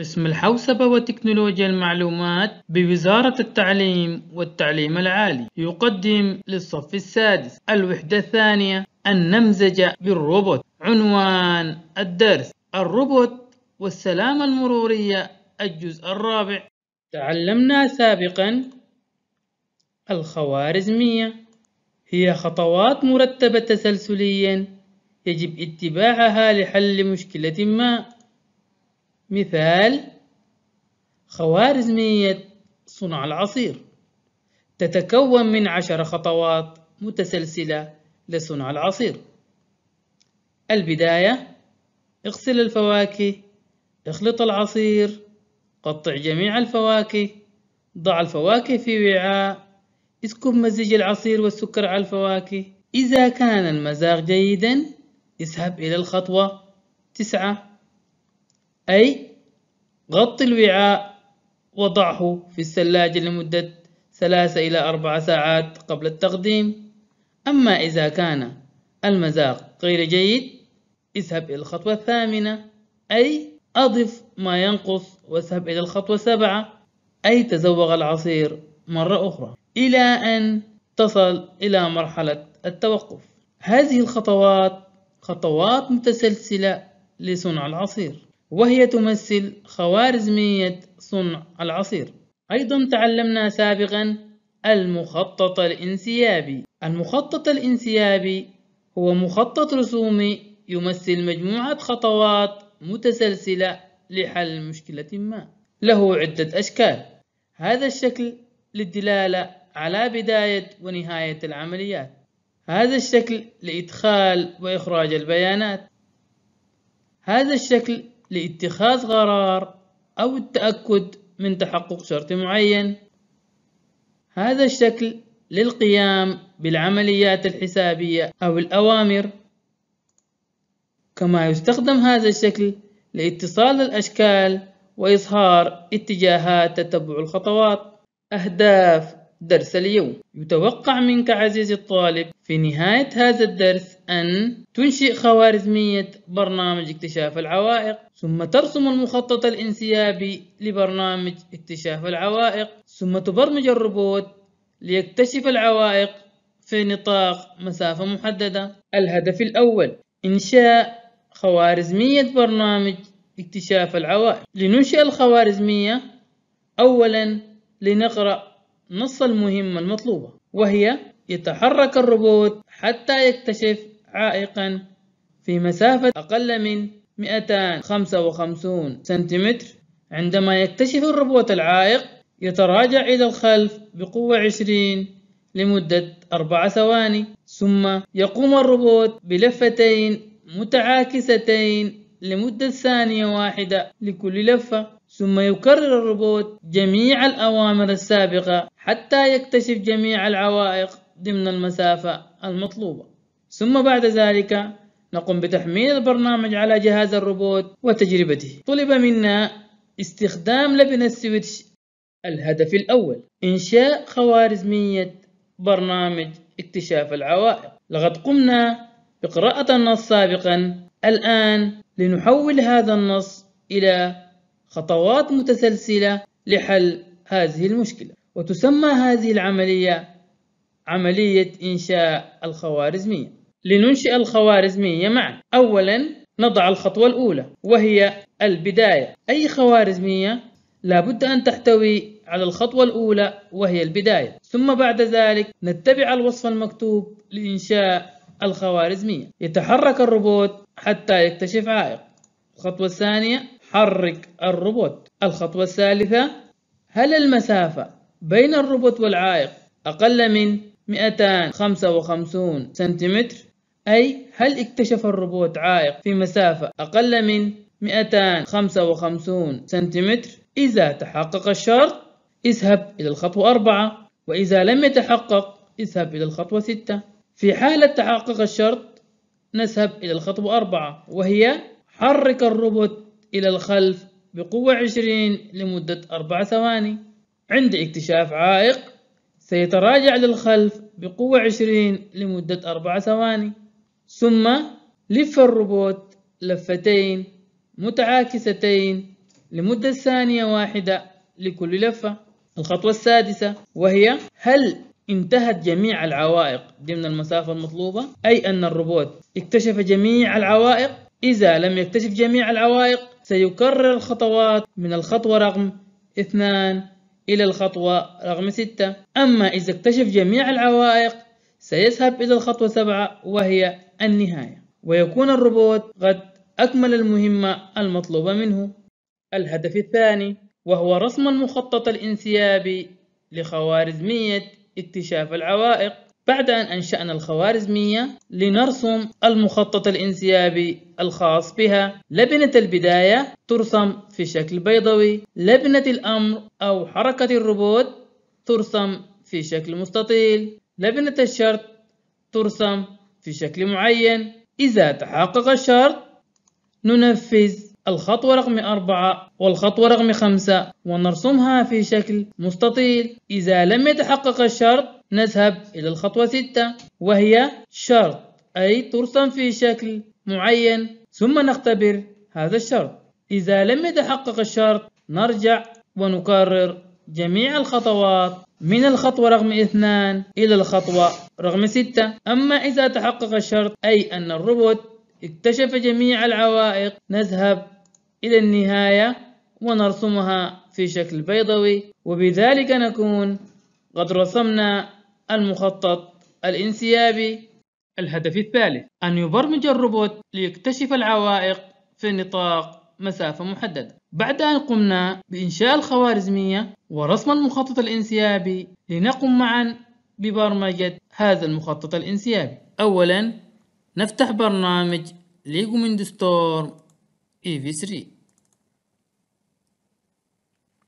قسم الحوسبة وتكنولوجيا المعلومات بوزارة التعليم والتعليم العالي يقدم للصف السادس الوحدة الثانية النمزجة بالروبوت عنوان الدرس الروبوت والسلامة المرورية الجزء الرابع تعلمنا سابقا الخوارزمية هي خطوات مرتبة تسلسليا يجب اتباعها لحل مشكلة ما مثال خوارزمية صنع العصير تتكون من عشر خطوات متسلسلة لصنع العصير البداية اغسل الفواكه اخلط العصير قطع جميع الفواكه ضع الفواكه في وعاء اسكب مزيج العصير والسكر على الفواكه إذا كان المزاج جيدا اذهب إلى الخطوة تسعة أي غطي الوعاء وضعه في الثلاجة لمدة ثلاثة إلى أربع ساعات قبل التقديم أما إذا كان المذاق غير جيد اذهب إلى الخطوة الثامنة أي أضف ما ينقص واذهب إلى الخطوة السابعة أي تزوغ العصير مرة أخرى إلى أن تصل إلى مرحلة التوقف هذه الخطوات خطوات متسلسلة لصنع العصير وهي تمثل خوارزمية صنع العصير أيضا تعلمنا سابقا المخطط الانسيابي المخطط الانسيابي هو مخطط رسومي يمثل مجموعة خطوات متسلسلة لحل مشكلة ما له عدة أشكال هذا الشكل للدلالة على بداية ونهاية العمليات هذا الشكل لإدخال وإخراج البيانات هذا الشكل لاتخاذ قرار أو التأكد من تحقق شرط معين هذا الشكل للقيام بالعمليات الحسابية أو الأوامر كما يستخدم هذا الشكل لاتصال الأشكال وإظهار اتجاهات تتبع الخطوات أهداف درس اليوم يتوقع منك عزيزي الطالب في نهاية هذا الدرس أن تنشئ خوارزمية برنامج اكتشاف العوائق ثم ترسم المخطط الانسيابي لبرنامج اكتشاف العوائق ثم تبرمج الروبوت ليكتشف العوائق في نطاق مسافة محددة الهدف الأول إنشاء خوارزمية برنامج اكتشاف العوائق لننشئ الخوارزمية أولا لنقرأ نص المهمة المطلوبة وهي يتحرك الروبوت حتى يكتشف عائقا في مسافة أقل من 255 سنتيمتر عندما يكتشف الروبوت العائق يتراجع إلى الخلف بقوة 20 لمدة 4 ثواني ثم يقوم الروبوت بلفتين متعاكستين لمدة ثانية واحدة لكل لفة ثم يكرر الروبوت جميع الأوامر السابقة حتى يكتشف جميع العوائق ضمن المسافة المطلوبة ثم بعد ذلك نقوم بتحميل البرنامج على جهاز الروبوت وتجربته طلب منا استخدام لبنة السويتش الهدف الأول إنشاء خوارزمية برنامج اكتشاف العوائق لقد قمنا بقراءة النص سابقا الآن لنحول هذا النص إلى خطوات متسلسلة لحل هذه المشكلة وتسمى هذه العملية عملية إنشاء الخوارزمية لننشئ الخوارزمية معا أولا نضع الخطوة الأولى وهي البداية أي خوارزمية لابد أن تحتوي على الخطوة الأولى وهي البداية ثم بعد ذلك نتبع الوصف المكتوب لإنشاء الخوارزمية يتحرك الروبوت حتى يكتشف عائق الخطوة الثانية حرك الروبوت الخطوة الثالثة هل المسافة بين الربط والعائق أقل من 255 سنتيمتر أي هل اكتشف الروبوت عائق في مسافة أقل من 255 سنتيمتر إذا تحقق الشرط اذهب إلى الخطوة 4 وإذا لم يتحقق اذهب إلى الخطوة 6 في حالة تحقق الشرط نذهب إلى الخطوة 4 وهي حرك الروبوت إلى الخلف بقوة 20 لمدة 4 ثواني عند اكتشاف عائق سيتراجع للخلف بقوة 20 لمدة 4 ثواني ثم لف الروبوت لفتين متعاكستين لمدة ثانية واحدة لكل لفة الخطوة السادسة وهي هل انتهت جميع العوائق ضمن المسافة المطلوبة أي أن الروبوت اكتشف جميع العوائق إذا لم يكتشف جميع العوائق سيكرر الخطوات من الخطوة رقم 2 إلى الخطوة رقم 6 أما إذا اكتشف جميع العوائق سيذهب إلى الخطوة 7 وهي النهاية ويكون الروبوت قد أكمل المهمة المطلوبة منه الهدف الثاني وهو رسم المخطط الانسيابي لخوارزمية اكتشاف العوائق بعد أن أنشأنا الخوارزمية لنرسم المخطط الانسيابي الخاص بها لبنة البداية ترسم في شكل بيضوي لبنة الأمر أو حركة الروبوت ترسم في شكل مستطيل لبنة الشرط ترسم في شكل معين إذا تحقق الشرط ننفذ الخطوة رقم أربعة والخطوة رقم خمسة ونرسمها في شكل مستطيل إذا لم يتحقق الشرط نذهب إلى الخطوة 6 وهي شرط أي ترسم في شكل معين ثم نختبر هذا الشرط إذا لم يتحقق الشرط نرجع ونكرر جميع الخطوات من الخطوة رقم اثنان إلى الخطوة رقم ستة أما إذا تحقق الشرط أي أن الروبوت اكتشف جميع العوائق نذهب إلى النهاية ونرسمها في شكل بيضوي وبذلك نكون قد رسمنا المخطط الانسيابي الهدف الثالث أن يبرمج الروبوت ليكتشف العوائق في نطاق مسافة محددة بعد أن قمنا بإنشاء الخوارزمية ورسم المخطط الانسيابي لنقم معا ببرمجة هذا المخطط الانسيابي أولا نفتح برنامج ليجو من دستور في e 3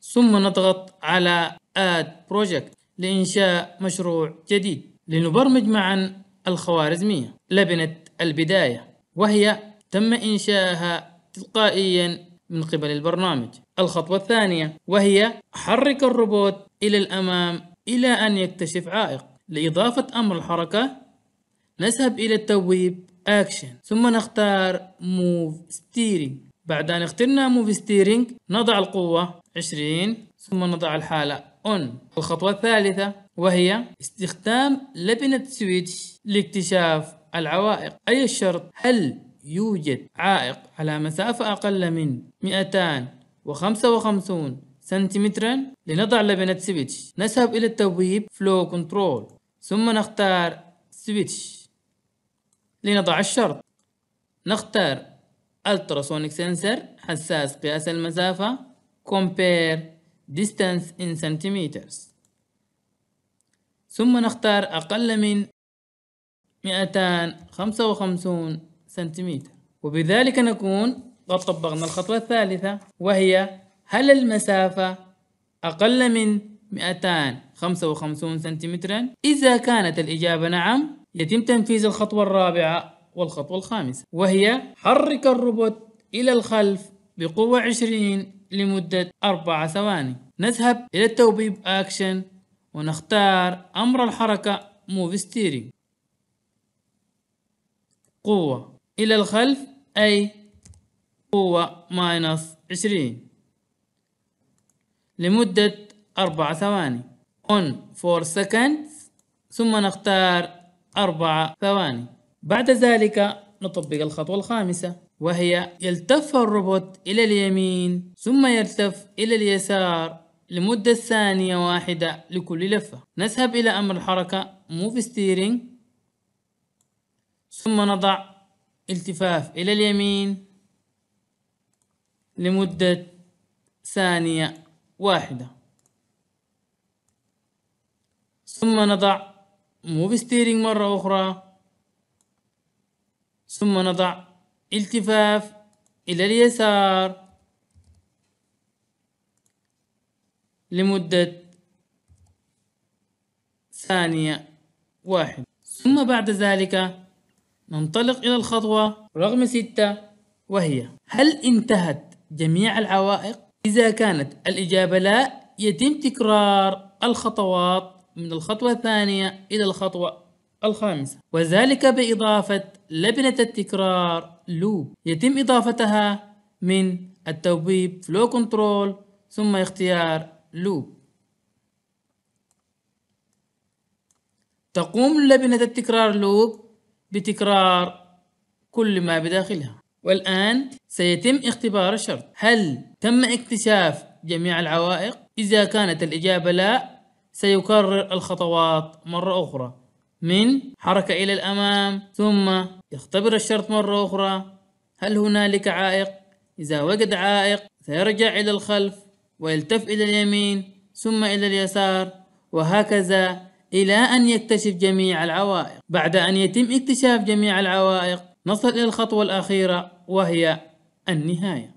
ثم نضغط على اد بروجكت لإنشاء مشروع جديد لنبرمج معا الخوارزمية لبنة البداية وهي تم إنشائها تلقائيا من قبل البرنامج الخطوة الثانية وهي حرك الروبوت إلى الأمام إلى أن يكتشف عائق لإضافة أمر الحركة نذهب إلى التبويب أكشن ثم نختار موف ستيرنج بعد أن اخترنا موف ستيرنج نضع القوة 20 ثم نضع الحالة اون الخطوه الثالثة وهي استخدام لبنة سويتش لاكتشاف العوائق أي الشرط هل يوجد عائق على مسافة أقل من 255 سنتيمترا لنضع لبنة سويتش نذهب إلى التبويب فلو كنترول ثم نختار سويتش لنضع الشرط نختار التراسونيك سنسر حساس قياس المسافة كومبير distance in centimeters ثم نختار أقل من 255 سنتيمتر وبذلك نكون قد طبقنا الخطوة الثالثة وهي هل المسافة أقل من 255 سنتيمترا؟ إذا كانت الإجابة نعم يتم تنفيذ الخطوة الرابعة والخطوة الخامسة وهي حرك الروبوت إلى الخلف بقوة 20 لمدة أربع ثواني نذهب إلى التوبيب أكشن ونختار أمر الحركة موف ستيرينج قوة إلى الخلف أي قوة ماينس عشرين لمدة أربع ثواني on 4 seconds ثم نختار أربع ثواني بعد ذلك نطبق الخطوة الخامسة وهي يلتف الروبوت إلى اليمين ثم يلتف إلى اليسار لمدة ثانية واحدة لكل لفة نذهب إلى أمر الحركة move steering ثم نضع التفاف إلى اليمين لمدة ثانية واحدة ثم نضع move steering مرة أخرى ثم نضع التفاف إلى اليسار لمدة ثانية واحد ثم بعد ذلك ننطلق إلى الخطوة رقم ستة وهي هل انتهت جميع العوائق؟ إذا كانت الإجابة لا يتم تكرار الخطوات من الخطوة الثانية إلى الخطوة الخامسة وذلك بإضافة لبنة التكرار لوب يتم إضافتها من التوبيب فلو كنترول ثم اختيار لوب تقوم لبنة التكرار لوب بتكرار كل ما بداخلها والآن سيتم اختبار الشرط هل تم اكتشاف جميع العوائق؟ إذا كانت الإجابة لا سيكرر الخطوات مرة أخرى من حركة إلى الأمام ثم يختبر الشرط مرة أخرى هل هنالك عائق؟ إذا وجد عائق سيرجع إلى الخلف ويلتف إلى اليمين ثم إلى اليسار وهكذا إلى أن يكتشف جميع العوائق بعد أن يتم اكتشاف جميع العوائق نصل إلى الخطوة الأخيرة وهي النهاية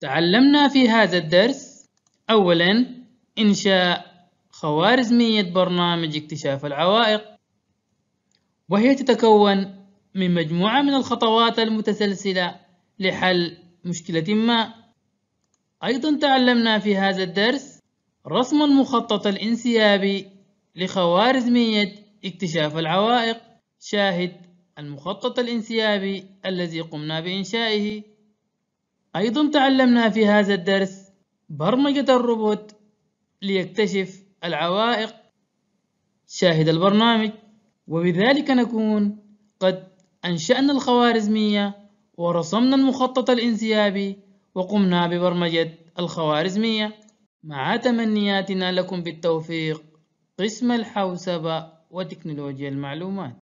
تعلمنا في هذا الدرس أولا إنشاء خوارزمية برنامج اكتشاف العوائق وهي تتكون من مجموعة من الخطوات المتسلسلة لحل مشكلة ما أيضا تعلمنا في هذا الدرس رسم المخطط الانسيابي لخوارزمية اكتشاف العوائق شاهد المخطط الانسيابي الذي قمنا بإنشائه أيضا تعلمنا في هذا الدرس برمجة الروبوت ليكتشف العوائق شاهد البرنامج وبذلك نكون قد أنشأنا الخوارزمية ورسمنا المخطط الانسيابي وقمنا ببرمجة الخوارزمية مع تمنياتنا لكم بالتوفيق قسم الحوسبة وتكنولوجيا المعلومات